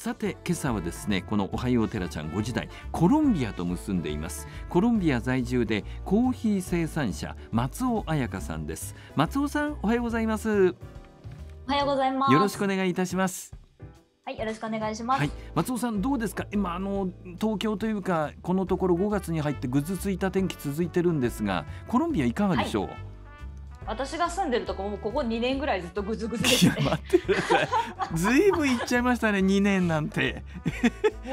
さて今朝はですねこのおはようテラちゃん5時台コロンビアと結んでいますコロンビア在住でコーヒー生産者松尾彩香さんです松尾さんおはようございますおはようございますよろしくお願いいたしますはい、よろしくお願いします。はい、松尾さん、どうですか。今、あの、東京というか、このところ5月に入ってぐずついた天気続いてるんですが。コロンビアいかがでしょう。はい私が住んでるとこもここ2年ぐらいずっとぐずぐずですねずいぶんいっちゃいましたね2年なんて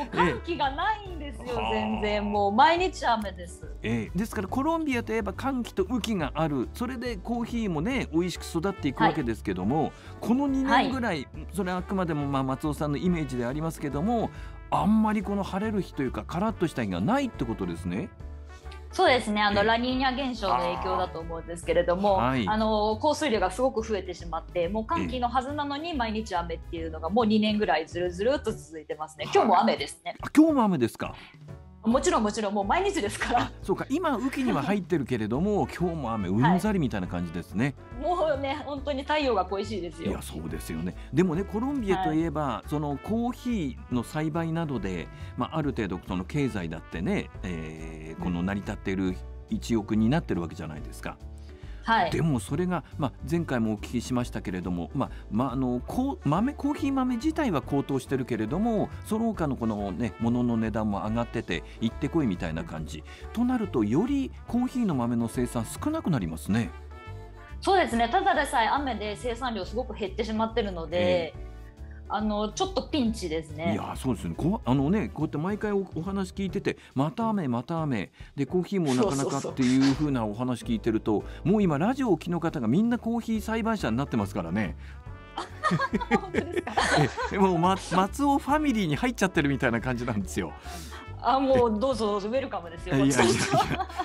もう寒気がないんですよ全然もう毎日雨です、ええ、ですからコロンビアといえば寒気と雨季があるそれでコーヒーもね美味しく育っていくわけですけども、はい、この2年ぐらい、はい、それはあくまでもまあ松尾さんのイメージでありますけどもあんまりこの晴れる日というかカラッとした日がないってことですね。そうですねあの、ラニーニャ現象の影響だと思うんですけれども、はい、あの降水量がすごく増えてしまってもう寒気のはずなのに毎日雨っていうのがもう2年ぐらいずるずるっと続いてますね今日も雨ですね、今日も雨ですかもちろんもちろんもう毎日ですからそうか今雨季には入ってるけれども今日も雨うんざりみたいな感じですね、はい、もうね本当に太陽が恋しいですよいやそうですよねでもねコロンビアといえば、はい、そのコーヒーの栽培などで、まあ、ある程度その経済だってね、えー、この成り立っている一億になってるわけじゃないですか。うんはい、でもそれが、まあ、前回もお聞きしましたけれども、まあまあ、あのこ豆コーヒー豆自体は高騰してるけれどもその他のこの、ね、ものの値段も上がってて行ってこいみたいな感じとなるとよりコーヒーの豆の生産少なくなりますね。そうですねただでさえ雨で生産量すごく減ってしまってるので、えーあのちょっとピンチですね。いやそうですね。こあのねこうやって毎回お話聞いててまた雨また雨でコーヒーもなかなかっていう風なお話聞いてるともう今ラジオを機の方がみんなコーヒー栽培者になってますからね。で もう松尾ファミリーに入っちゃってるみたいな感じなんですよ。あもうどうぞどうぞウェルカムですよ。いやいやいや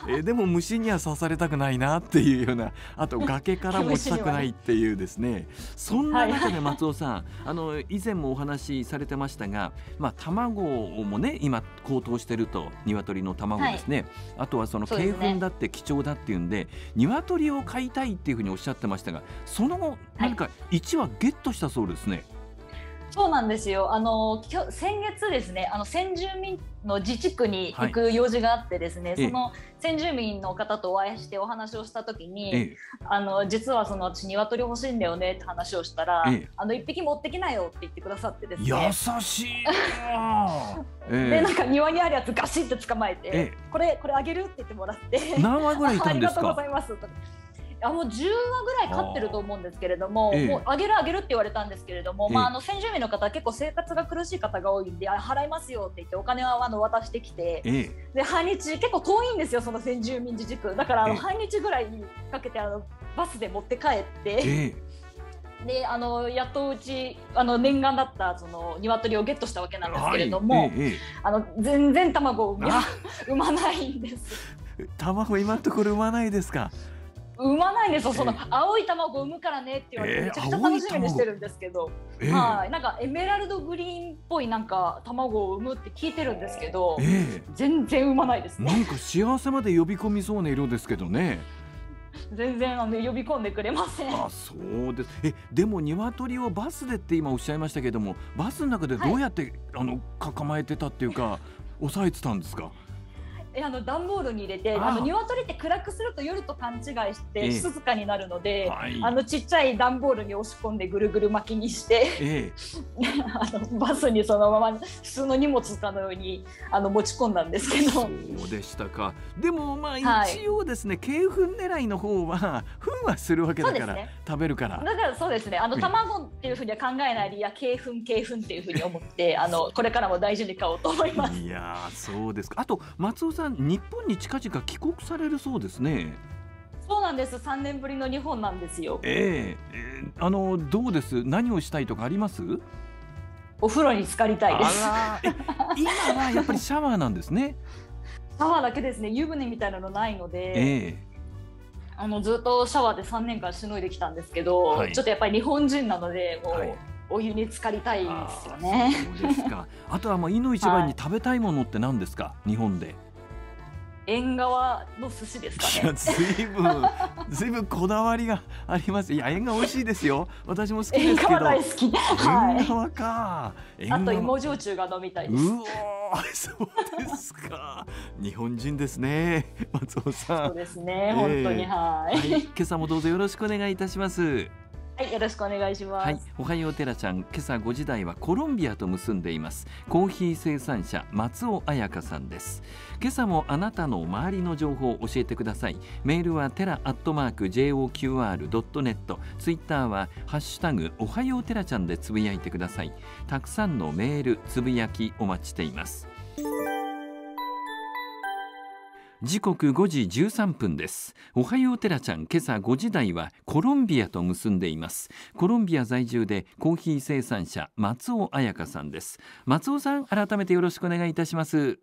えでも虫には刺されたくないなっていうようなあと崖からもちたくないっていうですねそんな中で松尾さん、はいあの以前もお話しされてましたが、まあ、卵もね今高騰してると鶏の卵ですね、はい、あとはその鶏粉だって貴重だっていうんで、ね、鶏を飼いたいっていうふうにおっしゃってましたがその後何か1羽ゲットしたそうですね。そうなんですよあの今日先月ですねあの先住民の自治区に行く用事があってですね、はい、その先住民の方とお会いしてお話をした時に、あの実はその私鶏欲しいんだよねって話をしたら、あの一匹持ってきなよって言ってくださってですね優しい でなんか庭にあるやつガシッと捕まえて、これこれあげるって言ってもらって何羽ぐらいいたんですか ありがとうございますあもう10話ぐらい飼ってると思うんですけれども、ええ、もうげるあげるって言われたんですけれども、え、まあ、あの先住民の方結構生活が苦しい方が多いんで払いますよって言ってお金はあの渡してきて、で半日結構遠いんですよその先住民自治区だからあの半日ぐらいかけてあのバスで持って帰って。であのやっとうちあの念願だったその鶏をゲットしたわけなんですけれども、はい、あの全然卵が 産まないんです。卵今のところ産まないですか。産まないんですよ、その青い卵を産むからねって言われて、めちゃくちゃ楽しみにしてるんですけど、えー、はい、なんかエメラルドグリーンっぽいなんか卵を産むって聞いてるんですけど、えー、全然産まないです、ね、なんか幸せまで呼び込みそうな色ですけどね。全然あの呼び込んでくれません。あ、そうです。え、でも鶏をバスでって今おっしゃいましたけども、バスの中でどうやって、はい、あの、かかまえてたっていうか、抑えてたんですか。えあの段ボールに入れてあの鶏って暗くすると夜と勘違いして静かになるので、ええはい、あのちっちゃい段ボールに押し込んでぐるぐる巻きにして、え、あのバスにそのまま普通の荷物かのようにあの持ち込んだんですけどそうでしたかでもまあ一応ですね、はい、鶏粉狙いの方は糞 はするわけだから、ね、食べるからだからそうですねあの卵っていうふうには考えないでいや鶏粉鶏粉っていうふうに思ってあのこれからも大事に買おうと思いますいやそうですかあと松尾さんさん日本に近々帰国されるそうですねそうなんです三年ぶりの日本なんですよえー、えー、あのどうです何をしたいとかありますお風呂に浸かりたいです今はやっぱりシャワーなんですねシャワーだけですね湯船みたいなのないので、えーあのずっとシャワーで3年間しのいできたんですけど、はい、ちょっとやっぱり日本人なのでもう、はい、お湯に浸かりたいですよね。あそうですかあとはまあ、胃の一番に食べたいものって何ですか、はい、日本で。縁側の寿司ですかね。ずいぶん、ずいぶんこだわりがあります。いや、縁側美味しいですよ。私も好きですけど。縁側大好き。はい。縁側か。あと芋焼酎が飲みたいです。うおそうですか。日本人ですね。松尾さん。そうですね。えー、本当に、はい、はい。今朝もどうぞよろしくお願いいたします。はい、よろしくお願いします。はい、おはようテラちゃん、今朝5時台はコロンビアと結んでいます。コーヒー生産者松尾彩香さんです。今朝もあなたの周りの情報を教えてください。メールはテラアットマーク J. O. Q. R. ドットネット。ツイッターはハッシュタグおはようテラちゃんでつぶやいてください。たくさんのメールつぶやきお待ちしています。時刻5時13分ですおはようテラちゃん今朝5時台はコロンビアと結んでいますコロンビア在住でコーヒー生産者松尾彩香さんです松尾さん改めてよろしくお願いいたします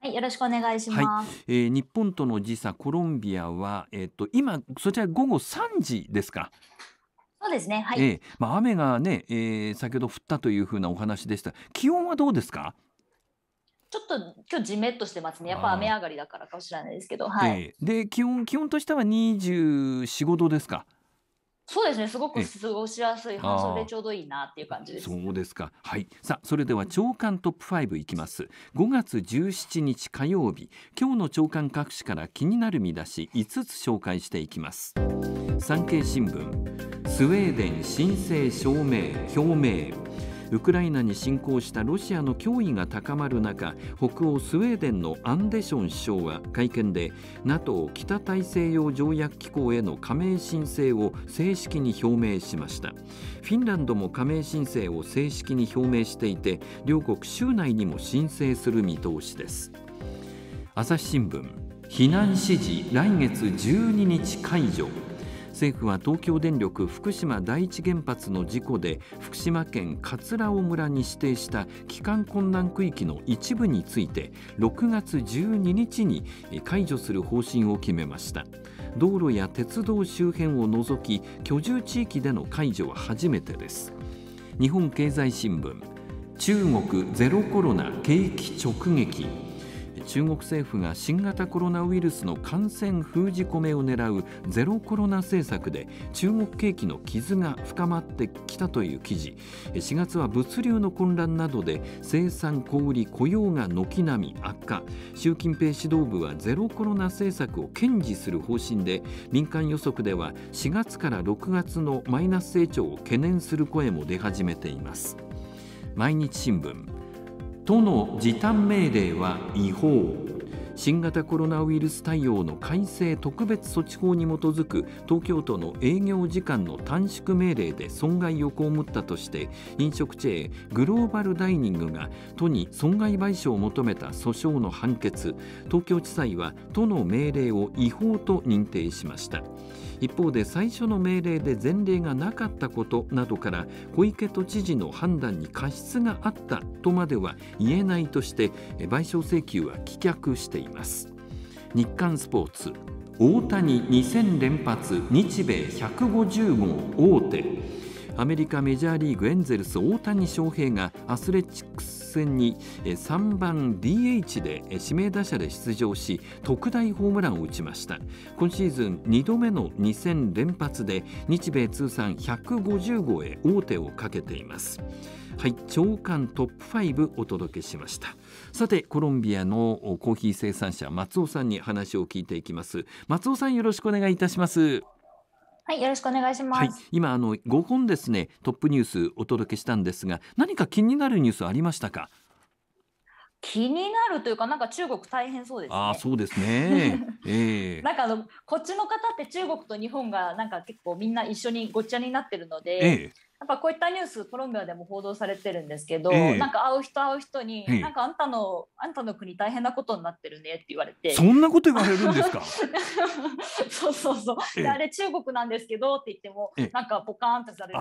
はい、よろしくお願いします。はい、えー、日本との時差、コロンビアは、えっ、ー、と、今、そちら午後3時ですか。そうですね。はい。えー、まあ、雨がね、えー、先ほど降ったというふうなお話でした。気温はどうですか。ちょっと今日じめっとしてますね。やっぱ雨上がりだからかもしれないですけど。はい。で、気温、気温としては24、5度ですか。そうですね。すごく過ごしやすい半袖ちょうどいいなっていう感じです。そうですか。はい。さあ、それでは朝刊トップ5いきます。5月17日火曜日、今日の朝刊各紙から気になる見出し5つ紹介していきます。産経新聞、スウェーデン申請証明表明。ウクライナに侵攻したロシアの脅威が高まる中北欧スウェーデンのアンデション首相は会見で NATO 北大西洋条約機構への加盟申請を正式に表明しましたフィンランドも加盟申請を正式に表明していて両国州内にも申請する見通しです朝日新聞避難指示来月12日解除政府は東京電力福島第一原発の事故で福島県葛尾村に指定した帰還困難区域の一部について6月12日に解除する方針を決めました道路や鉄道周辺を除き居住地域での解除は初めてです日本経済新聞中国ゼロコロナ景気直撃中国政府が新型コロナウイルスの感染封じ込めを狙うゼロコロナ政策で中国景気の傷が深まってきたという記事4月は物流の混乱などで生産小売雇用が軒並み悪化習近平指導部はゼロコロナ政策を堅持する方針で民間予測では4月から6月のマイナス成長を懸念する声も出始めています毎日新聞都の時短命令は違法新型コロナウイルス対応の改正特別措置法に基づく東京都の営業時間の短縮命令で損害を被ったとして飲食チェーングローバルダイニングが都に損害賠償を求めた訴訟の判決東京地裁は都の命令を違法と認定しました一方で最初の命令で前例がなかったことなどから小池都知事の判断に過失があったとまでは言えないとして賠償請求は棄却していいます日刊スポーツ大谷2 0 0 0連発日米150号大手アメリカメジャーリーグエンゼルス大谷翔平がアスレチックス戦に3番 DH で指名打者で出場し特大ホームランを打ちました今シーズン2度目の2戦連発で日米通算150号へ王手をかけていますはい長官トップ5お届けしましたさてコロンビアのコーヒー生産者松尾さんに話を聞いていきます松尾さんよろしくお願いいたしますはい、よろしくお願いします。はい、今あの5本ですね、トップニュースお届けしたんですが、何か気になるニュースありましたか？気になるというか、なんか中国大変そうです、ね、あそうですね。えー、なんかあのこっちの方って中国と日本がなんか結構みんな一緒にごっちゃになってるので、えー、やっぱこういったニュースコロンビアでも報道されてるんですけど、ええ、なんか会う人会う人に、え、なんかあんたのあんたの国大変なことになってるねって言われてそんなこと言われるんですか そうそうそう、あれ中国なんですけどって言っても、なんかポカーンとされる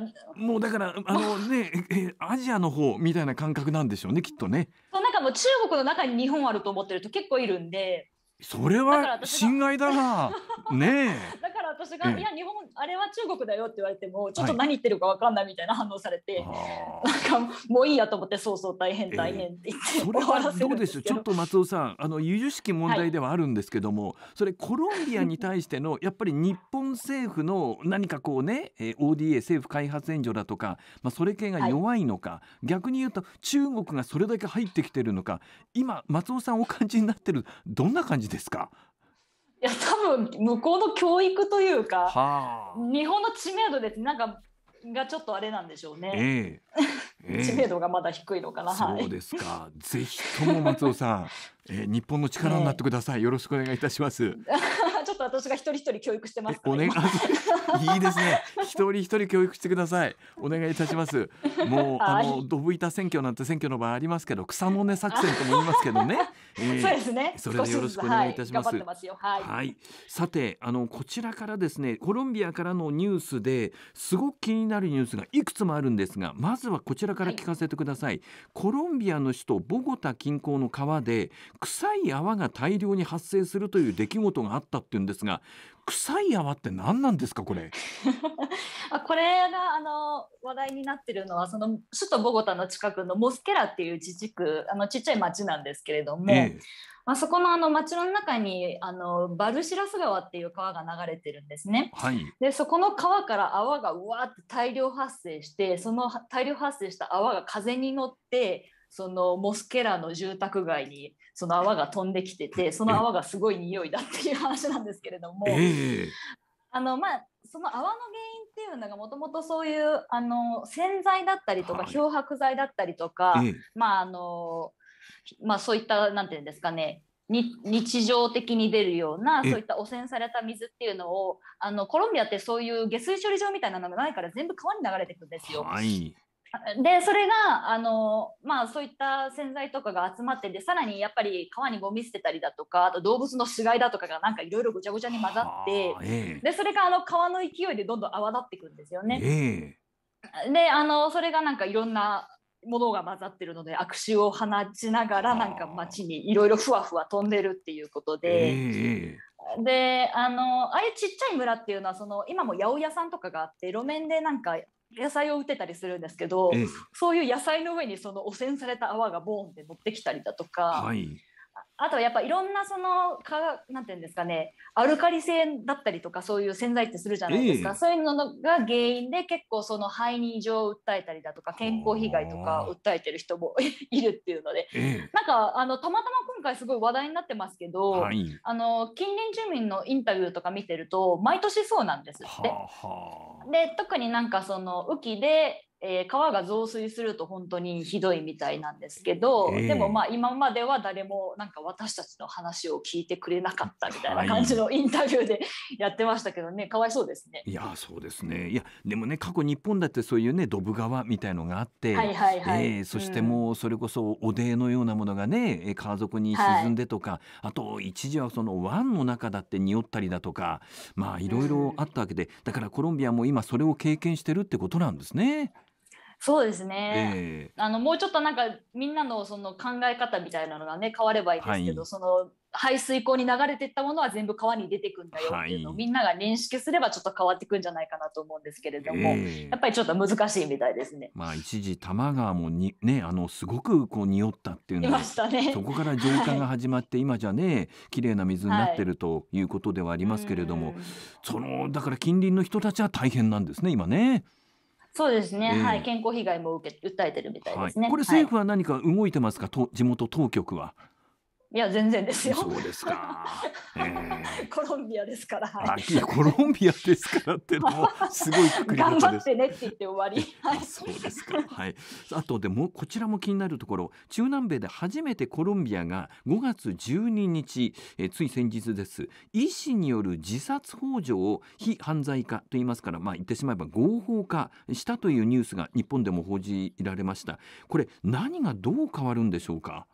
んですよもうだからあのね えアジアの方みたいな感覚なんでしょうねきっとねそうなんかもう中国の中に日本あると思ってると結構いるんでそれは侵害だな。ねえ。だから私が、いや日本あれは中国だよって言われてもちょっと何言ってるかわかんないみたいな反応されて、なんかもういいやと思ってそうそう大変大変って言って、それはどうでしょうちょっと松尾さんあの由々式問題ではあるんですけども、それコロンビアに対してのやっぱり日本政府の何かこうね ODA 政府開発援助だとか、まあ、それ系が弱いのか、逆に言うと中国がそれだけ入ってきてるのか今松尾さんお感じになってるどんな感じですかいや多分向こうの教育というか、はあ、日本の知名度ですなんかがちょっとあれなんでしょうね。えーえー、知名度がまだ低いのかな。そうですか。ぜひとも松尾さん、えー、日本の力になってください、ね、よろしくお願いいたします。と私が一人一人教育してますお願いいいですね一人一人教育してくださいお願いいたしますもう あのドブ板選挙なんて選挙の場合ありますけど草の根作戦とも言いますけどね、えー、そうですねそれでよろしくお願いいたしますはいますはい、はい、さてあのこちらからですねコロンビアからのニュースですごく気になるニュースがいくつもあるんですがまずはこちらから聞かせてください、はい、コロンビアの首都ボゴタ近郊の川で臭い泡が大量に発生するという出来事があったっていうんですが臭い泡って何なんですかこれ これがあの話題になってるのはその首都ボゴタの近くのモスケラっていう自治区あのちっちゃい町なんですけれども、ええ、まあ、そこのあの町の中にあのバルシラス川っていう川が流れてるんですね。はい、でそこの川から泡がうわーって大量発生してその大量発生した泡が風に乗ってそのモスケラの住宅街にその泡が飛んできててその泡がすごい匂いだっていう話なんですけれども、えー、あのまあその泡の原因っていうのがもともとそういうあの洗剤だったりとか、漂白剤だったりとか、えー、まああのまあそういったなんていうんですかね日常的に出るようなそういった汚染された水っていうのをあのコロンビアってそういう下水処理場みたいなのがないから全部川に流れてくんですよ。はい、でそれがあの、まあ、そういった洗剤とかが集まってでさらにやっぱり川にゴミ捨てたりだとかあと動物の死骸だとかがなんかいろいろごちゃごちゃに混ざって、えー、でそれがあの川の勢いでどんどん泡立っていくんですよね。えー、であのそれがなんかいろんなものが混ざってるので悪臭を放ちながらなんか街にいろいろふわふわ飛んでるっていうことで。えーであのああいうちっちゃい村っていうのはその今も八百屋さんとかがあって路面でなんか野菜を打てたりするんですけど、そういう野菜の上にその汚染された泡がボーンって乗ってきたりだとか、はい、あとやっぱいろんなそのかて言うんですかねアルカリ性だったりとかそういう洗剤ってするじゃないですか、えー、そういうのが原因で結構その肺に異常を訴えたりだとか健康被害とか訴えてる人も いるっていうので、えー、なんかあのたまたま今回すごい話題になってますけど、はい、あの近隣住民のインタビューとか見てると毎年そうなんですって。ははで特になんかその雨季でえー、川が増水すると本当にひどいみたいなんですけど、えー、でもまあ今までは誰もなんか私たちの話を聞いてくれなかったみたいな感じのインタビューで、はい、やってましたけどねかわいそうですね。いやそうですねいやでもね過去日本だってそういうねドブ川みたいのがあって、はいはいはい、えー、そしてもうそれこそおでのようなものがね川底に沈んでとか、はい、あと一時はその湾の中だって匂ったりだとかまあいろいろあったわけで、だからコロンビアも今それを経験してるってことなんですね。そうですね、えー、あのもうちょっとなんかみんなのその考え方みたいなのがね変わればいいですけど、はい、その排水溝に流れてったものは全部川に出てくんだよっていうのを、はい、みんなが認識すればちょっと変わってくんじゃないかなと思うんですけれども、えー、やっぱりちょっと難しいみたいですね。まあ、一時多摩川もに、ね、あのすごくこう匂ったっていうのましたねそこから浄化が始まって、はい、今じゃね綺麗な水になってるということではありますけれども、はい、そのだから近隣の人たちは大変なんですね今ね。そうですね、えー、はい、健康被害も受け訴えてるみたいですね、はい、これ政府は何か動いてますか、と地元当局は。いや、全然ですよ。そうですか。えー、コロンビアですから。はいコロンビアですからってのも、すごいです。頑張ってねって言って終わり。はい、そうですか。はい。あとでも、こちらも気になるところ、中南米で初めてコロンビアが5月12日、えつい先日です。医師による自殺幇助を非犯罪化と言いますから、まあ、言ってしまえば合法化したというニュースが日本でも報じられました。これ、何がどう変わるんでしょうか。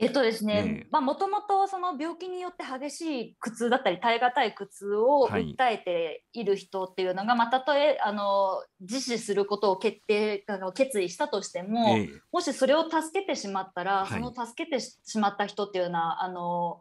えっとですね、もともとその病気によって激しい苦痛だったり耐え難い苦痛を訴えている人っていうのが、はい、まあ、たとえあの自死することを決定あの決意したとしても、もしそれを助けてしまったら、その助けてしまった人っていうのはあの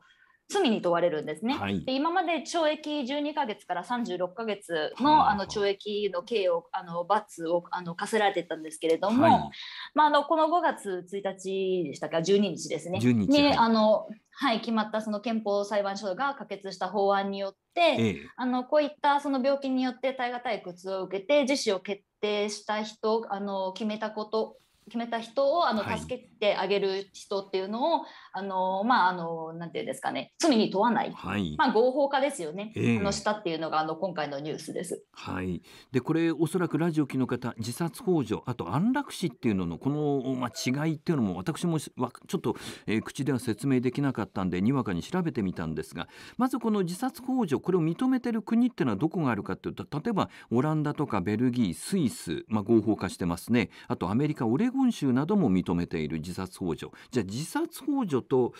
罪に問われるんですね。はい、で今まで懲役12ヶ月から36ヶ月のあの懲役の刑をあの罰をあの課せられてたんですけれども、はい、まあ、あのこの5月1日でしたか12日ですね。に、あのはい、決まったその憲法裁判所が可決した法案によって、ええ、あのこういったその病気によって耐え難い苦痛を受けて自死を決定した人あの決めたこと決めた人をあの助けてあげる人っていうのを、はい、あのまああのなんていうんですかね罪に問わない、はい、まあ合法化ですよね、えー、のしたっていうのがあの今回のニュースです。はい。でこれおそらくラジオ機の方自殺幇助あと安楽死っていうののこのまあ違いっていうのも私もちょっと、えー、口では説明できなかったんでにわかに調べてみたんですがまずこの自殺幇助これを認めてる国っていうのはどこがあるかというと例えばオランダとかベルギースイスまあ合法化してますねあとアメリカオレゴ本州なども認めている自殺ほ助じゃあ自殺ほ助と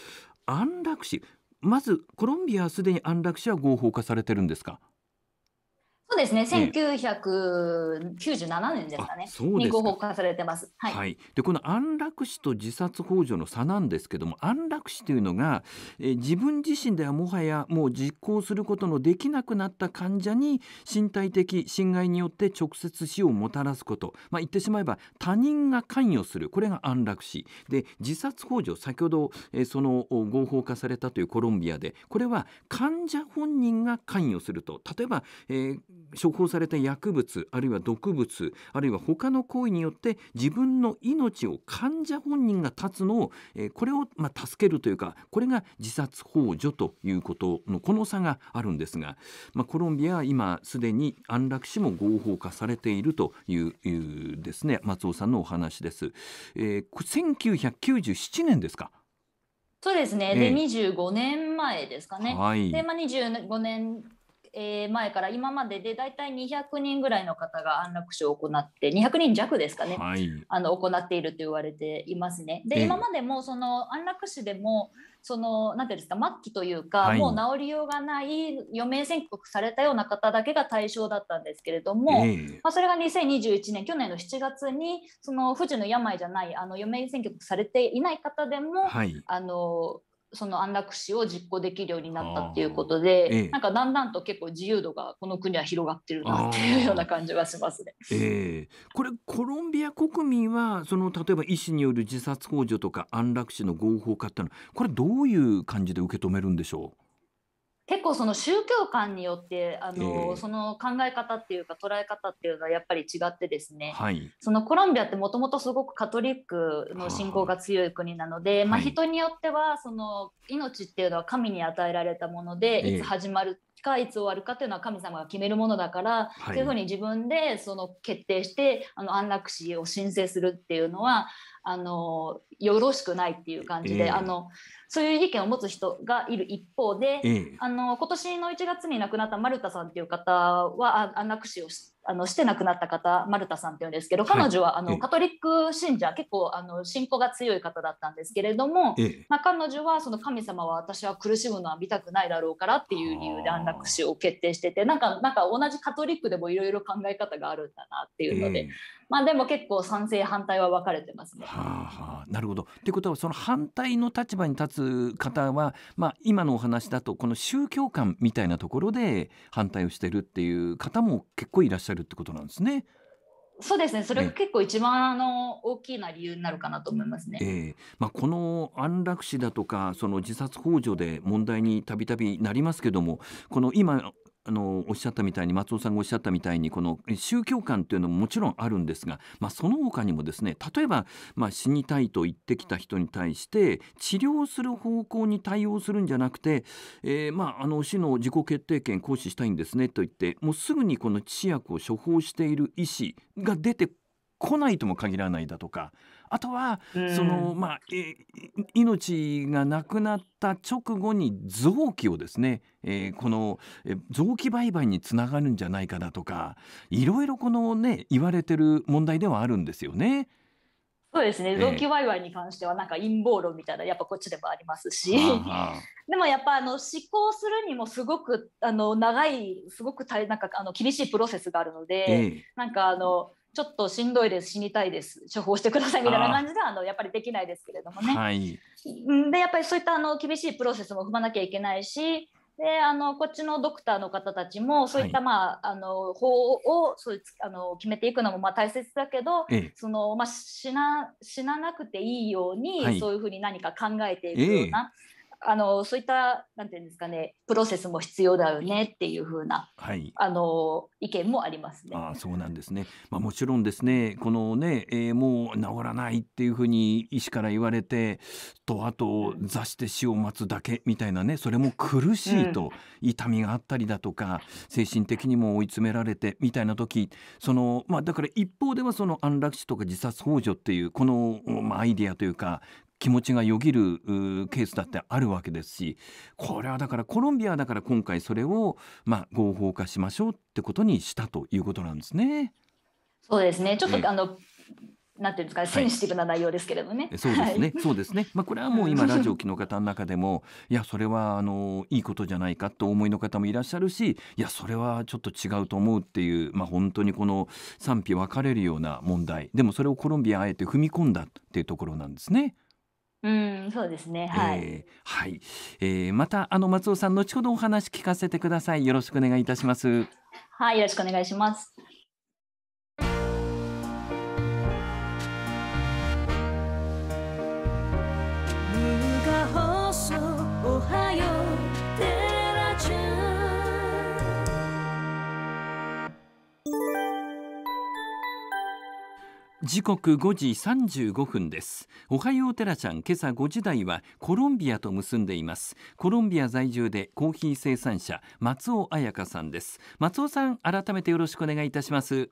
安楽死まずコロンビアはすでに安楽死は合法化されてるんですかですね、1997年ですかね、に合法化されてます。はい、はい、でこの安楽死と自殺ほ助の差なんですけども、安楽死というのが、え自分自身ではもはやもう実行することのできなくなった患者に身体的侵害によって直接死をもたらすこと、まあ、言ってしまえば他人が関与する、これが安楽死で自殺ほ助、先ほど、えその合法化されたというコロンビアで、これは患者本人が関与すると、例えば、えー処方された薬物あるいは毒物あるいは他の行為によって自分の命を患者本人が絶つのを、えー、これを、まあ、助けるというかこれが自殺ほ助ということのこの差があるんですが、まあ、コロンビアは今すでに安楽死も合法化されているというですね松尾さんのお話です。えー、1997年ですかそうですね、えー、で25年前ですかね、はい、でまあ、25年えー、前から今までで大体200人ぐらいの方が安楽死を行って200人弱ですかね、はい、あの行っていると言われていますね。で、今までもその安楽死でもそのなんていうんですか末期というか、はい、もう治りようがない余命宣告されたような方だけが対象だったんですけれども、えー、まあ、それが2021年去年の7月にその不治の病じゃないあの余命宣告されていない方でも、はい、あのその安楽死を実行できるようになったっていうことで、ええ、なんかだんだんと結構自由度がこの国は広がってるなっていうような感じはしますね。ええ、これコロンビア国民はその例えば医師による自殺幇助とか安楽死の合法化ってのはこれどういう感じで受け止めるんでしょう結構その宗教観によってあの、えー、その考え方っていうか捉え方っていうのはやっぱり違ってですね、はい、そのコロンビアってもともとすごくカトリックの信仰が強い国なので、まあ、人によってはその命っていうのは神に与えられたもので、いつ始まるかいつ終わるかっていうのは神様が決めるものだから、はい、というふうに自分でその決定してあの安楽死を申請するっていうのはあのよろしくないっていう感じで、えー、あのそういう意見を持つ人がいる一方で、ええ、あの今年の1月に亡くなった丸田さんっていう方はあ安楽死をしあのして亡くなった方ルタさんっていうんですけど彼女はあの、カトリック信者結構あの信仰が強い方だったんですけれども、まあ、彼女はその神様は私は苦しむのは見たくないだろうからっていう理由で安楽死を決定しててなんかなんか同じカトリックでもいろいろ考え方があるんだなっていうので、まあ、でも結構賛成反対は分かれてますね。はあはあ、なるほどということはその反対の立場に立つ方は、まあ、今のお話だとこの宗教観みたいなところで反対をしてるっていう方も結構いらっしゃるるってことなんですね。そうですね、それが結構一番あの大きな理由になるかなと思いますね。えー、まあ、この安楽死だとかその自殺幇助で問題にたびたびなりますけどもこの今あのおっしゃったみたいに松尾さんがおっしゃったみたいにこの宗教観というのももちろんあるんですが、まあ、その他にもですね例えば、まあ、死にたいと言ってきた人に対して治療する方向に対応するんじゃなくて、えー、まあ、あの死の自己決定権行使したいんですねと言ってもうすぐにこの治薬を処方している医師が出てこないとも限らないだとかあとは、そのまあ、命がなくなった直後に臓器をですね、えー、この臓器売買につながるんじゃないかだとかいろいろこのね言われてる問題ではあるんですよね。そうですね臓器売買に関してはなんか陰謀論みたいなやっぱこっちでもありますし、でもやっぱあの執行するにもすごくあの長いすごくたなんかあの厳しいプロセスがあるので、ええ、なんかあのちょっとしんどいです、死にたいです、処方してくださいみたいな感じであのやっぱりできないですけれどもね。はい、でやっぱりそういったあの厳しいプロセスも踏まなきゃいけないしであのこっちのドクターの方たちもそういった、はい、まあ、あの法をそういあの決めていくのもまあ大切だけど、ええ、そのまあ、死な死ななくていいように、はい、そういうふうに何か考えていくような。えあのそういったなんていうんですかねプロセスも必要だよねっていうふうな、はい、あの意見もありますね。あそうなんですね。まあもちろんですねこのね、えー、もう治らないっていうふうに医師から言われてとあと座して死を待つだけみたいなねそれも苦しいと、うん、痛みがあったりだとか精神的にも追い詰められてみたいな時そのまあだから一方ではその安楽死とか自殺幇助っていうこの、まあ、アイディアというか気持ちがよぎるケースだってあるわけですしこれはだからコロンビアだから今回それを、まあ、合法化しましょうってことにしたということなんですね。そうですねちょっと、えー、あのなんていうんですか、ね、センシティブな内容ですけれどね、そうですね、そうですね。まあこれはもう今ラジオ機の方の中でも、いやそれはあのいいことじゃないかと思いの方もいらっしゃるし、いやそれはちょっと違うと思うっていう、まあ本当にこの賛否分かれるような問題。でもそれをコロンビアあえて踏み込んだっていうところなんですね。うん、そうですね。はい。えー、はい、えー、また、あの松尾さん、後ほどお話聞かせてください。よろしくお願いいたします。はい、よろしくお願いします。時刻5時35分ですおはようテラちゃん今朝5時台はコロンビアと結んでいますコロンビア在住でコーヒー生産者松尾彩香さんです松尾さん改めてよろしくお願いいたします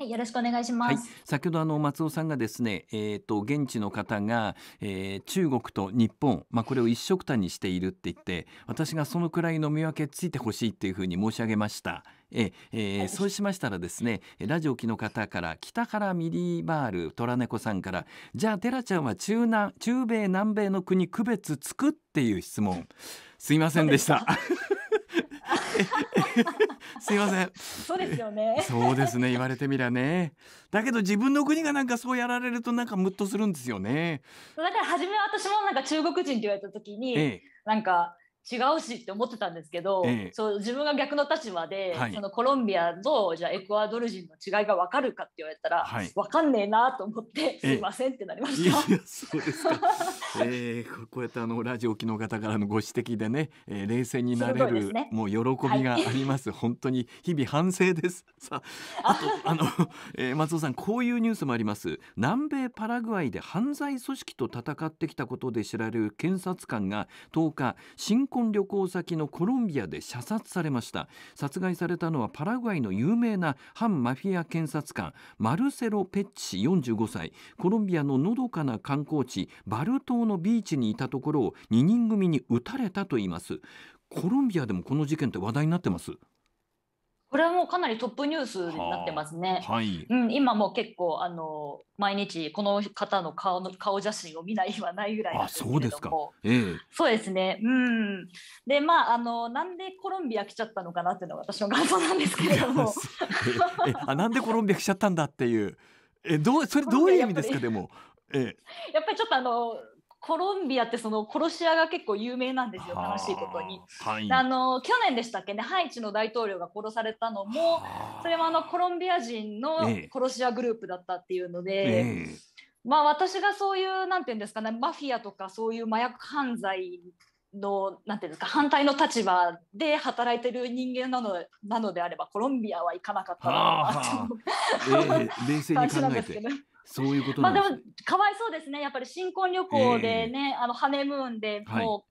はい、よろしくお願いしまはい、す。先ほどあの松尾さんがですね、えー、と現地の方が、えー中国と日本、まあ、これを一緒くたにしているって言って私がそのくらいの見分けついてほしいっていうふうに申し上げました。えええーはいそうしましたらですねラジオ機の方から北原ミリーバール虎猫さんからじゃあテラちゃんは中南中米南米の国区別つくっていう質問すいませんでした。すいません。そうですよね。そうですね。言われてみりゃね。だけど自分の国がなんかそうやられるとなんかムッとするんですよね。だから初めは私もなんか中国人って言われた時に、ええ、なんか違うしって思ってたんですけど、ええ、そう自分が逆の立場で、はい、そのコロンビアとじゃエクアドル人の違いが分かるかって言われたら、はい、分かんねえなと思って、すいませんってなりました。いやそうですかえー、こうやってあのラジオ機の方からのご指摘でね、えー、冷静になれる、ね、もう喜びがあります、はい、本当に日々反省ですさああとあの、えー、松尾さんこういうニュースもあります南米パラグアイで犯罪組織と戦ってきたことで知られる検察官が10日新興婚旅行先のコロンビアで射殺されました殺害されたのはパラグアイの有名な反マフィア検察官マルセロ・ペッチ45歳コロンビアののどかな観光地バル島のビーチにいたところを2人組に撃たれたといいますコロンビアでもこの事件って話題になってますこれはもうかなりトップニュースになってますね。はあ、はい。うん、今も結構あの毎日この方の顔の顔写真を見ないはないぐらいあ、そうですか。ええ。そうですね。うん。で、まああのなんでコロンビア来ちゃったのかなっていうのが私の感想なんですけれども。ええあ、なんでコロンビア来ちゃったんだっていう。え、どうそれどういう意味ですかでも。ええ。やっぱりちょっとあの。コロンビアってその殺し屋が結構有名なんですよ悲しいことに、はい、あの去年でしたっけねハイチの大統領が殺されたのもそれもあのコロンビア人の殺し屋グループだったっていうので。えーまあ、私がそういうなんていうんですかねマフィアとかそういう麻薬犯罪のなんていうんですか反対の立場で働いてる人間なのなのであればコロンビアは行かなかったなと、えー、冷静に考えて。そういうことなんです、ね、まあでもかわいそうですねやっぱり新婚旅行でね、えー、あのハネムーンでも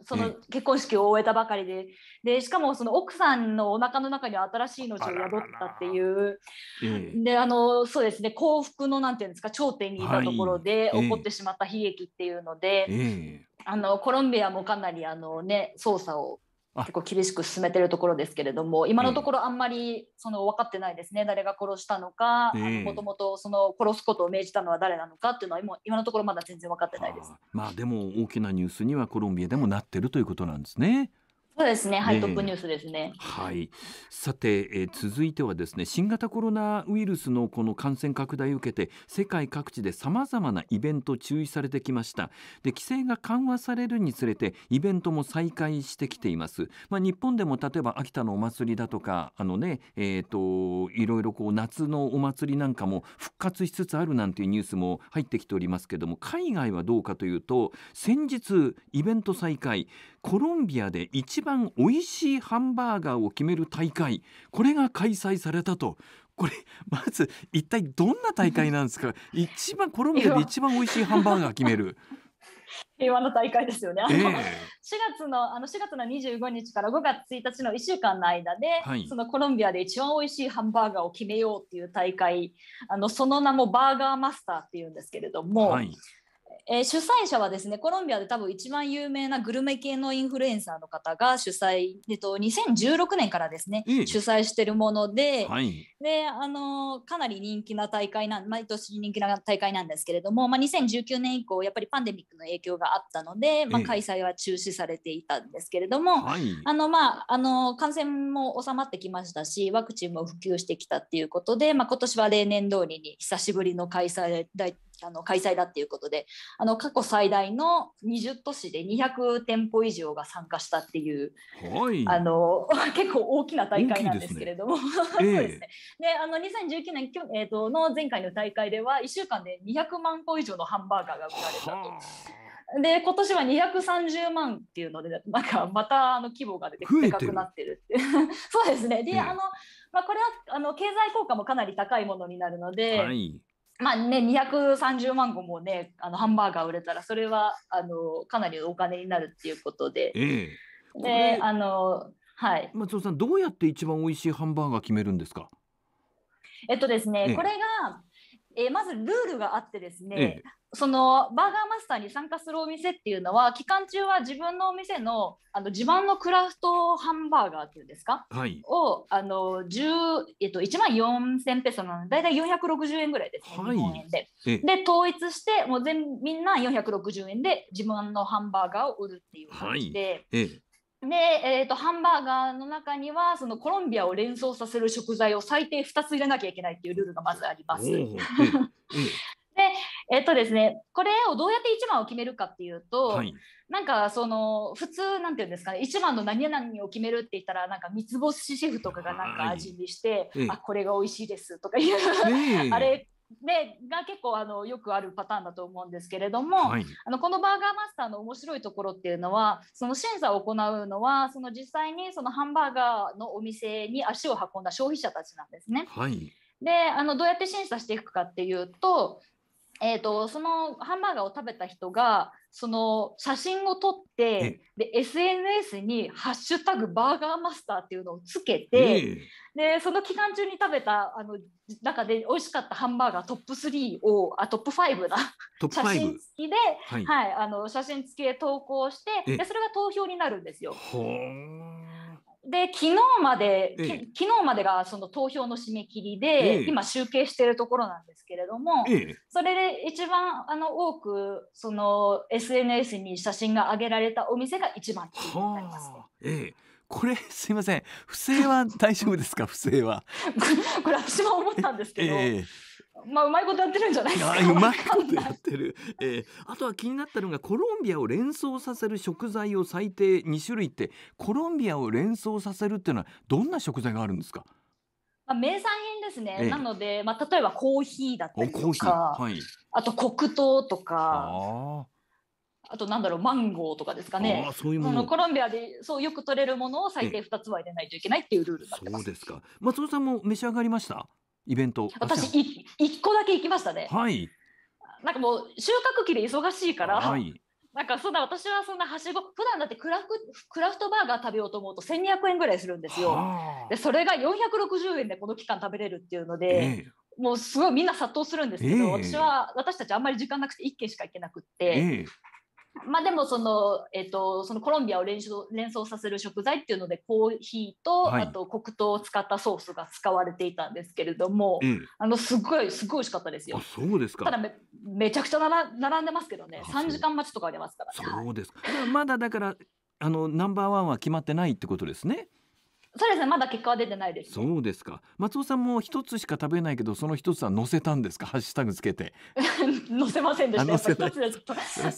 う、その結婚式を終えたばかりででしかもその奥さんのお腹の中に新しい命を宿ったっていう、えー、であのそうですね幸福のなんていうんですか頂点にいたところで起こってしまった悲劇っていうので、はいえー、あのコロンビアもかなりあの、ね、捜査を結構厳しく進めてるところですけれども今のところあんまりその分かってないですね、うん、誰が殺したのかもともとその殺すことを命じたのは誰なのかっていうのは今今のところまだ全然分かってないです。あまあでも大きなニュースにはコロンビアでもなってるということなんですね。そうですね、ハイトップニュースですね。はい、さて、えー、続いてはですね、新型コロナウイルスのこの感染拡大を受けて、世界各地でさまざまなイベント注意されてきました。で、規制が緩和されるにつれて、イベントも再開してきています。まあ、日本でも例えば秋田のお祭りだとか、あのね、えっ、ー、と、いろいろこう夏のお祭りなんかも復活しつつあるなんていうニュースも入ってきておりますけども、海外はどうかというと、先日イベント再開、コロンビアで一番美味しいハンバーガーを決める大会これが開催されたとこれまず一体どんな大会なんですか 一番コロンビアで一番美味しいハンバーガー決める。平和の大会ですよね。あのえー、4月のあの4月の25日から5月1日の1週間の間で、はい、そのコロンビアで一番美味しいハンバーガーを決めようっていう大会、あのその名もバーガーマスターって言うんですけれども、はい、えー、主催者はですねコロンビアで多分一番有名なグルメ系のインフルエンサーの方が主催、えっと、2016年からですね、うん、主催してるものではい、であのかなり人気な大会な毎年人気な大会なんですけれども、まあ、2019年以降やっぱりパンデミックの影響があったので、まあ、開催は中止されていたんですけれども、あのまあ、あの感染も収まってきましたしワクチンも普及してきたっていうことで、まあ、今年は例年通りに久しぶりの開催あの開催だっていうことであの過去最大の20都市で200店舗以上が参加したっていう、はい、あの 結構大きな大会なんですけれども、そうですね、であの2019年きょ、えーと、の前回の大会では1週間で200万個以上のハンバーガーが売られたと。で今年は230万っていうのでなんかまたあの規模がでかくなってるって そうですねで、ええ、あの、まあ、これはあの経済効果もかなり高いものになるので、はい、まあね、230万個もねあのハンバーガー売れたらそれはあのかなりのお金になるっていうことで、ええ、であの、はい、松尾さんどうやって一番おいしいハンバーガー決めるんですかえっとですね、ええ、これがえー、まずルールがあってですね、ええ、そのバーガーマスターに参加するお店っていうのは期間中は自分のお店のあの自慢のクラフトハンバーガーっていうんですか、はい、をあの1えっと、1万4000ペソなので大体460円ぐらいですね、はい、日本円で。で統一してもう全みんな460円で自慢のハンバーガーを売るっていう感じで。はいで、えーと、ハンバーガーの中にはそのコロンビアを連想させる食材を最低2つ入れなきゃいけないっていうルールがまずあります。でえっ、ー、とですね、これをどうやって1番を決めるかっていうと、はい、なんかその普通なんていうんですかね1番の何々を決めるって言ったらなんか三つ星シェフとかがなんか味見して、はい、あこれが美味しいですとかいう、ね、あれでが結構あのよくあるパターンだと思うんですけれども、はい、あのこのバーガーマスターの面白いところっていうのはその審査を行うのはその実際にそのハンバーガーのお店に足を運んだ消費者たちなんですね。はい、であのどうやって審査していくかっていうとえーと、そのハンバーガーを食べた人がその写真を撮ってで SNS に「ハッシュタグバーガーマスター」っていうのをつけて、でその期間中に食べたあの中で美味しかったハンバーガートップ3をあトップ5な写真付きで、はい、はい、あの写真付きで投稿して、でそれが投票になるんですよ。で昨日まで、ええ、昨日までがその投票の締め切りで、え、今集計しているところなんですけれども、それで一番あの多くその SNS に写真が上げられたお店が一番になります、ね、ええこれすいません不正は大丈夫ですか不正は これ私も思ったんですけど、えまあうまいことやってるんじゃないですか。うまいことやってる。えー、あとは気になったのがコロンビアを連想させる食材を最低二種類ってコロンビアを連想させるっていうのはどんな食材があるんですか。まあ、名産品ですね、ええ、なので、まあ、例えばコーヒーだったりとか、はい、あと黒糖とかあとなんだろうマンゴーとかですかねそういうものコロンビアでそうよく取れるものを最低二つは入れないといけないっていうルールになってますそうですか松尾さんも召し上がりましたイベント私い1個だけ行きましたねはいなんかもう収穫期で忙しいから、はい、なんかそんな私はそんなはしご普段だってクラフクラフトバーガー食べようと思うと1200円ぐらいするんですよでそれが460円でこの期間食べれるっていうので、えーもうすごいみんな殺到するんですけど、えー、私は私たちあんまり時間なくて1軒しか行けなくって、えー、まあでもその,、えっと、そのコロンビアを連想連想させる食材っていうのでコーヒーと、はい、あと黒糖を使ったソースが使われていたんですけれども、ええ、あのすごいすごい美味しかったですよ。そうですかただめめちゃくちゃなら並んでますけどね3時間待ちとかありますから、ね、そうですかまだだからあのナンバーワンは決まってないってことですね。そうですねまだ結果は出てないです、そうですか松尾さんも一つしか食べないけどその一つは載せたんですかハッシュタグつけて 載せませんでした一つですと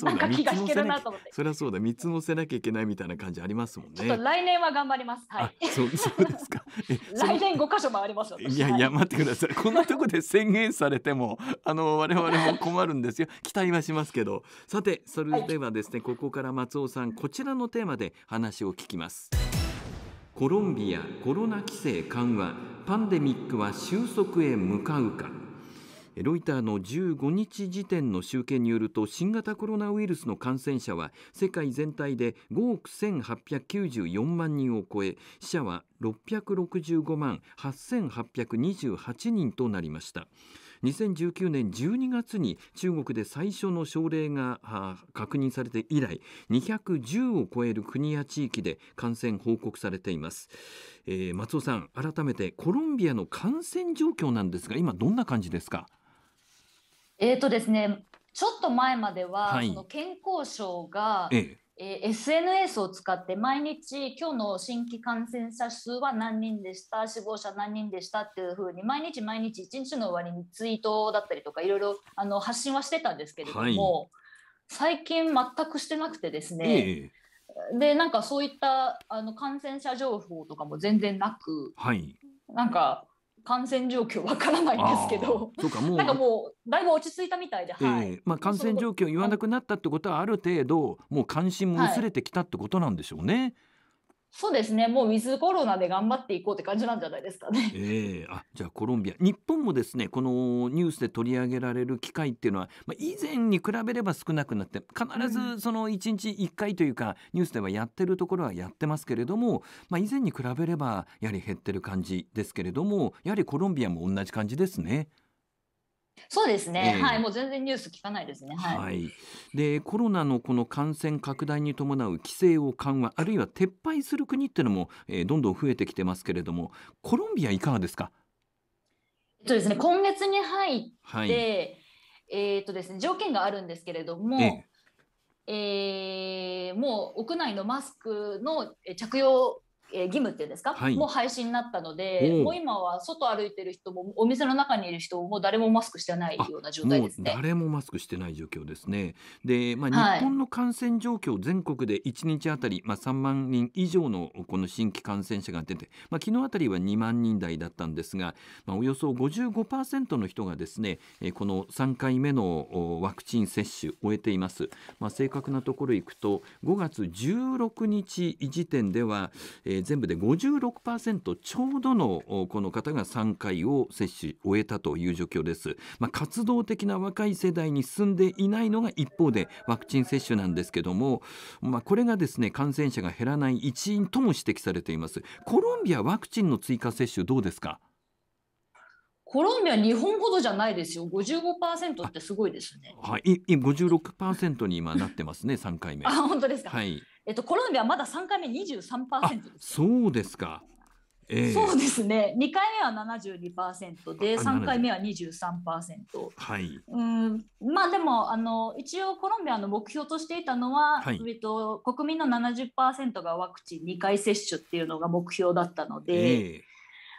なんか気が引けるなと思ってそりゃそうだ三つ載せなきゃいけないみたいな感じありますもんね来年は頑張りますはいそうそうですか 来年五箇所回りますいやいや待ってくださいこんなとこで宣言されてもあの我々も困るんですよ期待はしますけどさてそれではですね、はい、ここから松尾さんこちらのテーマで話を聞きますコロンビアコロナ規制緩和パンデミックは収束へ向かうかロイターの15日時点の集計によると新型コロナウイルスの感染者は世界全体で5億1894万人を超え死者は665万8828人となりました。2019年12月に中国で最初の症例が確認されて以来210を超える国や地域で感染報告されています、えー、松尾さん改めてコロンビアの感染状況なんですが今どんな感じですかえーとですねちょっと前までは、はい、その健康省が、えええー、SNS を使って毎日今日の新規感染者数は何人でした死亡者何人でしたっていうふうに毎日毎日一日の終わりにツイートだったりとかいろいろあの発信はしてたんですけれども、はい、最近全くしてなくてですね、えー、でなんかそういったあの感染者情報とかも全然なく、はい、なんか感染状況わからないんですけど、そうかもうなんかもうだいぶ落ち着いたみたいで、えー、はい。まあ感染状況言わなくなったってことはある程度もう関心も薄れてきたってことなんでしょうね。はいそうですね、もうウィズコロナで頑張っていこうって感じなんじゃないですかね。えー、あじゃあコロンビア、日本もですねこのニュースで取り上げられる機会っていうのは、まあ、以前に比べれば少なくなって、必ずその1日1回というか、ニュースではやってるところはやってますけれども、まあ、以前に比べればやはり減ってる感じですけれども、やはりコロンビアも同じ感じですね。そうですね、えー、はい、もう全然ニュース聞かないですね、はい、はい、でコロナのこの感染拡大に伴う規制を緩和あるいは撤廃する国っていうのも、えー、どんどん増えてきてますけれどもコロンビアいかがですか、えっとですね、今月に入って、はい、えー、っとですね、条件があるんですけれども、えーえー、もう屋内のマスクの着用えー、義務っていうんですか、はい、もう廃止になったのでもう今は外歩いてる人もお店の中にいる人も誰もマスクしてないような状態ですね。も誰もマスクしてない状況ですね。で、まあ、日本の感染状況、はい、全国で1日あたり、まあ、3万人以上のこの新規感染者が出て、まあ、昨日あたりは2万人台だったんですが、まあ、およそ55%の人がですねえこの3回目のワクチン接種終えています。まあ、正確なところいくと5月16日時点では、えーえー、全部で56%ちょうどのこの方が3回を接種終えたという状況です、まあ、活動的な若い世代に進んでいないのが一方でワクチン接種なんですけども、まあ、これがですね感染者が減らない一因とも指摘されていますコロンビアワクチンの追加接種どうですかコロンビア日本ほどじゃないですよ。55%ってすごいですね。はい、い、56%に今なってますね、3回目。あ、本当ですか。はい。えっと、コロンビアまだ3回目23%です。そうですか。えー、そうですね、2回目は72%で、3回目は23%。はい、うんまあ、でもあの、一応コロンビアの目標としていたのは、はい、えっと、国民の70%がワクチン2回接種っていうのが目標だったので。えー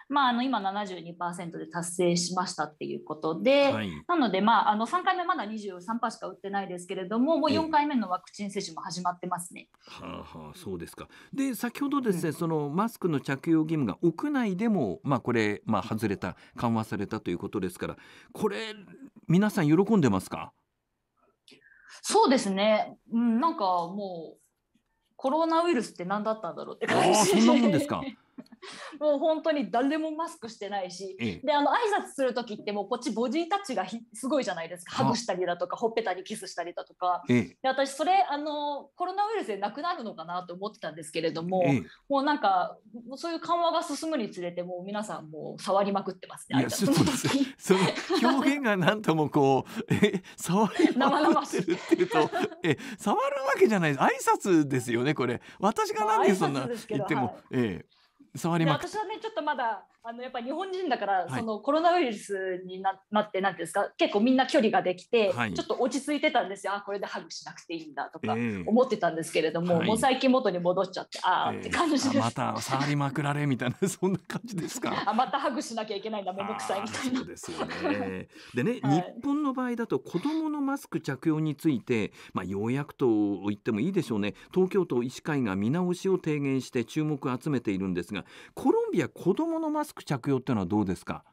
まあ、あの今72%で達成しましたっていうことで、はい、なので、まあ、あの3回目まだ23%しか打ってないですけれどももう4回目のワクチン接種も始まってますね。はあはあ、そうですかで先ほどですね、うん、そのマスクの着用義務が屋内でも、まあ、これ、まあ、外れた緩和されたということですからこれ皆さん喜んでますかそうですね、うん、なんかもうコロナウイルスって何だったんだろうって感じそんなもんですか もう本当に誰もマスクしてないし、ええ、であの挨拶する時ってもうこっちボディタッチがすごいじゃないですかハグしたりだとかほっぺたにキスしたりだとか、ええ、で私それあのコロナウイルスでなくなるのかなと思ってたんですけれども、もうなんかそういう緩和が進むにつれてもう皆さんもう触りまくってますね。いやちょっその表現がなんともこうえ触りまくってるっていうとえ触るわけじゃない挨拶ですよねこれ私が何でそんな言っても、はい、ええ触りまく私はねちょっとまだあのやっぱ日本人だから、はい、そのコロナウイルスにななってなんていうんですか結構みんな距離ができて、はい、ちょっと落ち着いてたんですよあこれでハグしなくていいんだとか思ってたんですけれども、えー、もう最近元に戻っちゃって、はい、ああって感じです、えー、また触りまくられみたいなそんな感じですか あまたハグしなきゃいけないんだめんどくさいみたいなそうですよねでね、日本の場合だと子どものマスク着用について、まあ、ようやくと言ってもいいでしょうね東京都医師会が見直しを提言して注目を集めているんですがコロンビア子どものマスク着用っていうのはどうですか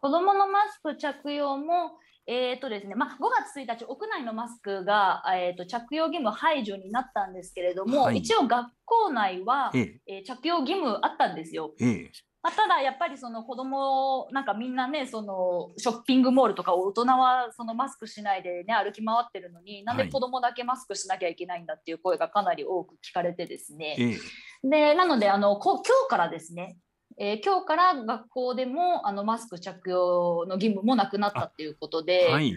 子どものマスク着用もえーとですねまあ、5月1日、屋内のマスクが、えーと、着用義務排除になったんですけれども、はい、一応、学校内は、えええー、着用義務あったんですよ。ええまあ、ただやっぱりその子供なんかみんなねそのショッピングモールとか大人はそのマスクしないでね歩き回ってるのになんで子供だけマスクしなきゃいけないんだっていう声がかなり多く聞かれてですね、はい、でなのであのこ今日からですねえー、今日から学校でもあのマスク着用の義務もなくなったということで、はい、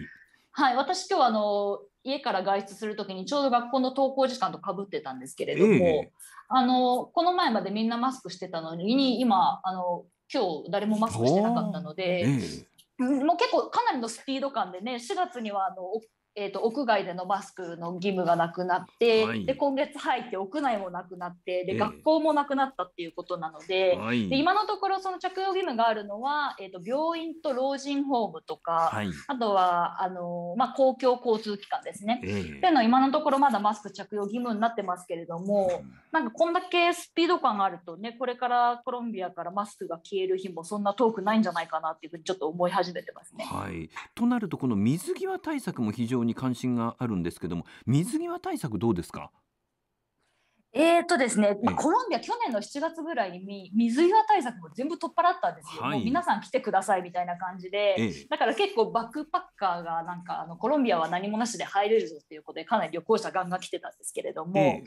はい、私今日あの家から外出するときにちょうど学校の登校時間とかぶってたんですけれども、えー、あのこの前までみんなマスクしてたのに今あの今日誰もマスクしてなかったので、えーもう結構かなりのスピード感でね4月にはあのえーと、屋外でのマスクの義務がなくなって、はい、で今月入って屋内もなくなってで、えー、学校もなくなったっていうことなのではい、で今のところその着用義務があるのは、えーと、と病院と老人ホームとか、はい、あとはあのー、まあ、公共交通機関ですね。えー、っていうのは今のところまだマスク着用義務になってますけれども、うん、なんかこんだけスピード感があるとねこれからコロンビアからマスクが消える日もそんな遠くないんじゃないかなっていうふうにちょっと思い始めてますね。はい、となるとこの水際対策も非常に関心があるんですけども水際対策どうですかえーとですね、まあ、コロンビア、去年の7月ぐらいに水際対策も全部取っ払ったんですよ、はい、もう皆さん来てくださいみたいな感じで、えだから結構バックパッカーがなんかあのコロンビアは何もなしで入れるぞっていうことで、かなり旅行者がんが来てたんですけれども、え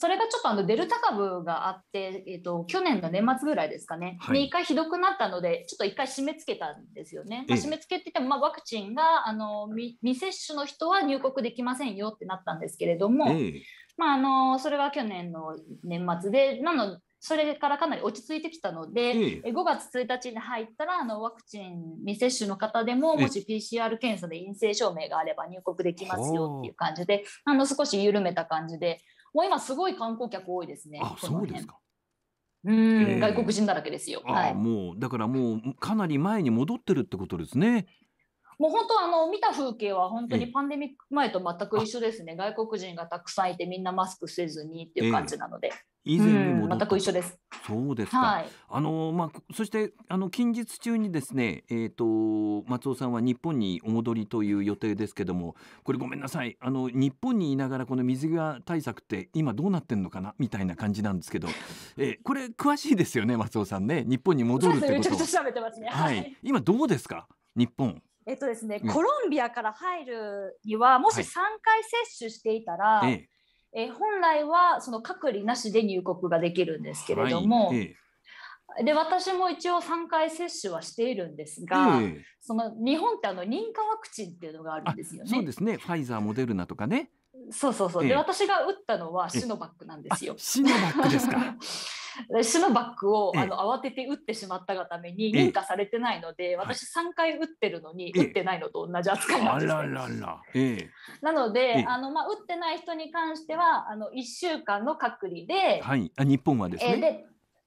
それがちょっとあのデルタ株があって、えっと、去年の年末ぐらいですかね、はい、1回ひどくなったので、ちょっと1回締め付けたんですよね。まあ、締め付けって言っても、まあ、ワクチンがあの未接種の人は入国できませんよってなったんですけれども、まあ、あのそれは去年の年末で、なのそれからかなり落ち着いてきたので、え5月1日に入ったらあのワクチン未接種の方でももし PCR 検査で陰性証明があれば入国できますよっていう感じであの少し緩めた感じでもう今すごい観光客多いですね。あ、そうですか。うん、えー、外国人だらけですよ。はい、もうだからもうかなり前に戻ってるってことですね。もう本当あの見た風景は本当にパンデミック前と全く一緒ですね。外国人がたくさんいてみんなマスクせずにっていう感じなので。えー以前に戻った全く一緒です。そうですか。はい、あのまあそしてあの近日中にですね、えっ、ー、と松尾さんは日本にお戻りという予定ですけども、これごめんなさい。あの日本にいながらこの水際対策って今どうなってんのかなみたいな感じなんですけど、えー、これ詳しいですよね松尾さんね。日本に戻るってこと。ね、はい。今どうですか日本。えっとですね、コロンビアから入るにはもし3回接種していたら、ええ、え本来はその隔離なしで入国ができるんですけれども、はいで私も一応3回接種はしているんですが、え、その日本ってあの認可ワクチンっていうのがあるんですよね。そうですねファイザーモデルナとかねそうそうそう、で私が打ったのはシノバックなんですよ。シノバックですか シムバックをあの慌てて打ってしまったがために認可されてないので、私3回打ってるのに、打ってないのと同じ扱いなんです、ね、ららなので、あのまあ、打ってない人に関してはあの1週間の隔離で,、はい、あ日本はですね。えー、で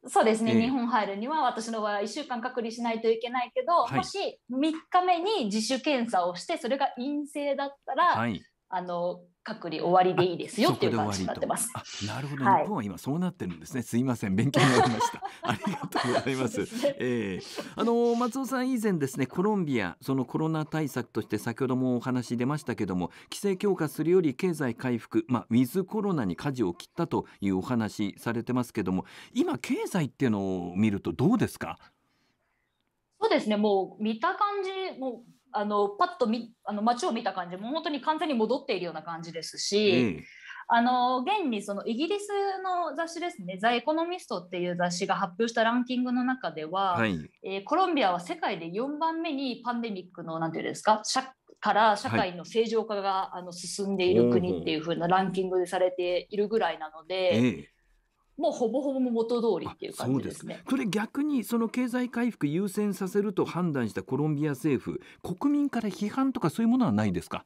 そうですね、えー、日本入るには私の場合は1週間隔離しないといけないけど、はい、もし3日目に自主検査をしてそれが陰性だったら、はい、あの隔離終わりでいいですよっていう感じになってます。なるほど、はい、日本は今そうなってるんですね。すいません、勉強になりました。ありがとうございます。すね、えー、あの松尾さん以前ですね、コロンビアそのコロナ対策として先ほどもお話出ましたけども、規制強化するより経済回復、まあウィズコロナに舵を切ったというお話されてますけども、今経済っていうのを見るとどうですか。そうですね。もう見た感じ、もうあのパッと見あの街を見た感じも本当に完全に戻っているような感じですし、うん、あの現にそのイギリスの雑誌ですね「ザ・エコノミスト」っていう雑誌が発表したランキングの中では、はい、えー、コロンビアは世界で4番目にパンデミックの何ていうんですかから社会の正常化が、はい、あの進んでいる国っていうふうなランキングでされているぐらいなので。えもうほぼほぼ元通りっていう感じですね。それ逆にその経済回復優先させると判断したコロンビア政府、国民から批判とかそういうものはないですか。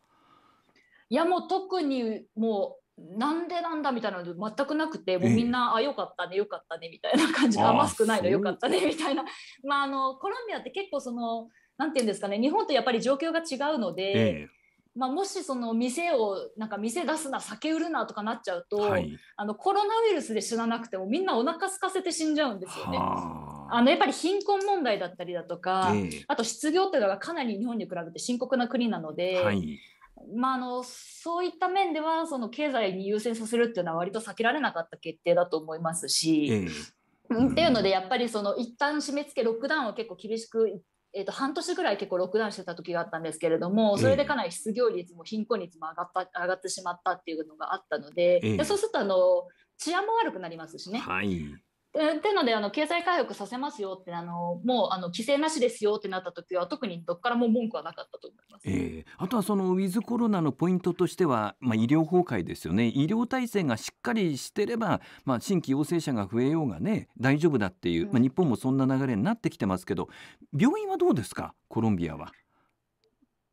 いやもう特にもうなんでなんだみたいなの全くなくてもうみんな、えあよかったねよかったねみたいな感じでマスクないのよかったねみたいな、まあ、あのコロンビアって結構そのなんていうんですかね日本とやっぱり状況が違うので、えまあ、もしその店をなんか店出すな酒売るなとかなっちゃうと、はい、あのコロナウイルスで死ななくてもみんなお腹空かせて死んじゃうんですよね。あのやっぱり貧困問題だったりだとか、えー、あと失業っていうのがかなり日本に比べて深刻な国なので、はい、まあ、あのそういった面ではその経済に優先させるっていうのは割と避けられなかった決定だと思いますし。えーっていうのでやっぱりその一旦締め付けロックダウンは結構厳しくえー、と半年ぐらい結構ロックダウンしてた時があったんですけれどもそれでかなり失業率も貧困率も上がった上がってしまったっていうのがあったので,、でそうするとあの治安も悪くなりますしね、はい、っていうのであの経済回復させますよってあのもうあの規制なしですよってなった時は特にどこからも文句はなかったと思います、えー、あとはそのウィズコロナのポイントとしては、まあ、医療崩壊ですよね医療体制がしっかりしてれば、まあ、新規陽性者が増えようがね大丈夫だっていう、まあ、日本もそんな流れになってきてますけど、うん、病院はどうですかコロンビアは。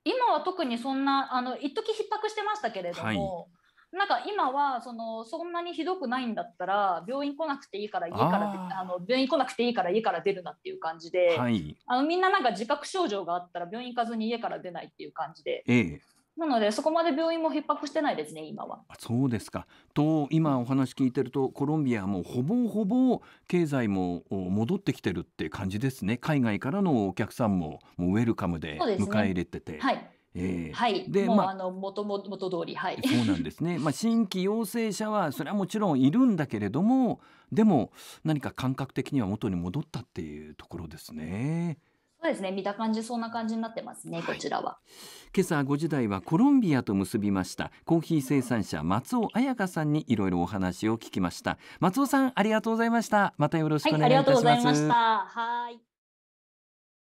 今は特にそんなあの一時逼迫してましたけれども。はいなんか今はそのそんなにひどくないんだったら病院来なくていいから家からあの病院来なくていいから家から出るなっていう感じで、はい、あのみんななんか自覚症状があったら病院行かずに家から出ないっていう感じで。ええなので、そこまで病院も逼迫してないですね、今は。そうですか。と、今お話聞いてると、コロンビアもほぼほぼ経済も戻ってきてるって感じですね。海外からのお客さんももうウェルカムで迎え入れてて。ね、はいえー、はい、でもう、まあ、あの元々元通り、はい、そうなんですね、まあ、新規陽性者はそれはもちろんいるんだけれどもでも何か感覚的には元に戻ったっていうところですね。そうですね見た感じそんな感じになってますね、こちらは今朝五時台はコロンビアと結びましたコーヒー生産者松尾彩香さんにいろいろお話を聞きました松尾さんありがとうございましたまたよろしくお願いいたします、はい、ありがとうございましたはい